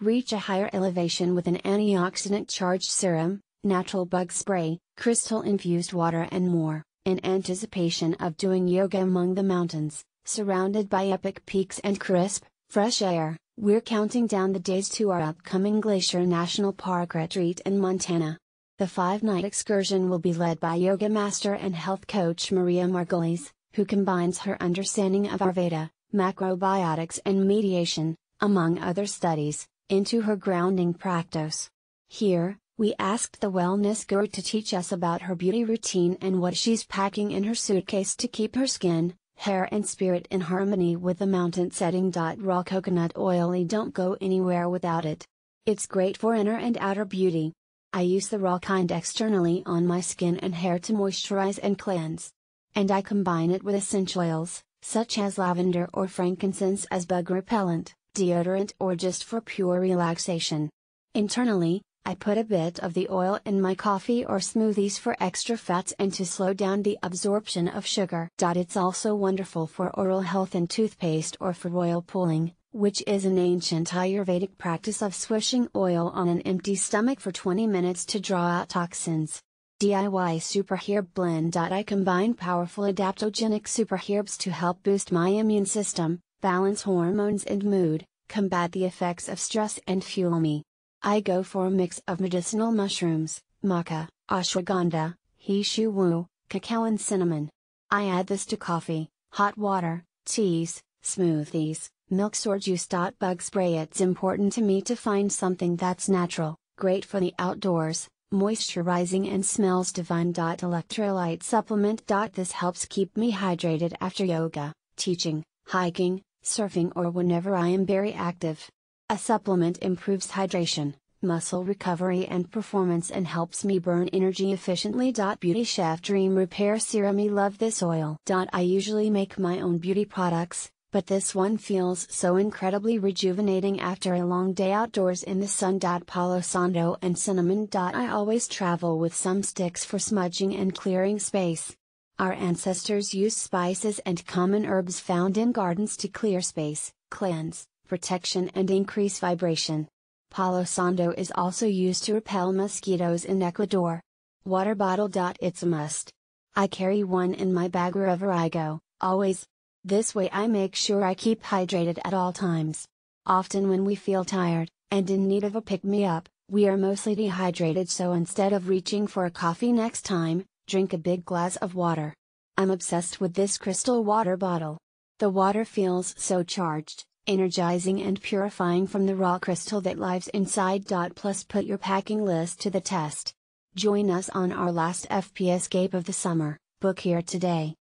reach a higher elevation with an antioxidant charged serum, natural bug spray, crystal infused water, and more, in anticipation of doing yoga among the mountains, surrounded by epic peaks and crisp, fresh air. We're counting down the days to our upcoming Glacier National Park retreat in Montana. The five night excursion will be led by yoga master and health coach Maria Margulies, who combines her understanding of Ayurveda, macrobiotics, and mediation, among other studies, into her grounding practice. Here, we asked the wellness guru to teach us about her beauty routine and what she's packing in her suitcase to keep her skin, hair and spirit in harmony with the mountain setting. Raw coconut oil I don't go anywhere without it. It's great for inner and outer beauty. I use the raw kind externally on my skin and hair to moisturize and cleanse. And I combine it with essential oils, such as lavender or frankincense as bug repellent deodorant or just for pure relaxation. Internally, I put a bit of the oil in my coffee or smoothies for extra fats and to slow down the absorption of sugar. It's also wonderful for oral health in toothpaste or for oil pulling, which is an ancient Ayurvedic practice of swishing oil on an empty stomach for 20 minutes to draw out toxins. DIY Superherb Blend. I combine powerful adaptogenic superherbs to help boost my immune system, balance hormones and mood, combat the effects of stress and fuel me. I go for a mix of medicinal mushrooms, maca, ashwagandha, hishu wu, cacao and cinnamon. I add this to coffee, hot water, teas, smoothies, milks or juice. Bug spray It's important to me to find something that's natural, great for the outdoors, moisturizing and smells divine. Electrolyte supplement. This helps keep me hydrated after yoga, teaching, hiking, surfing or whenever I am very active. A supplement improves hydration, muscle recovery and performance and helps me burn energy efficiently. Beauty Chef Dream Repair Serum I love this oil. I usually make my own beauty products, but this one feels so incredibly rejuvenating after a long day outdoors in the sun. Palo Santo and cinnamon. I always travel with some sticks for smudging and clearing space. Our ancestors used spices and common herbs found in gardens to clear space, cleanse, protection, and increase vibration. Palo sando is also used to repel mosquitoes in Ecuador. Water bottle. It's a must. I carry one in my bag wherever I go, always. This way I make sure I keep hydrated at all times. Often when we feel tired, and in need of a pick me up, we are mostly dehydrated so instead of reaching for a coffee next time, drink a big glass of water. I'm obsessed with this crystal water bottle. The water feels so charged, energizing and purifying from the raw crystal that lives inside. Plus, put your packing list to the test. Join us on our last FPS escape of the summer, book here today.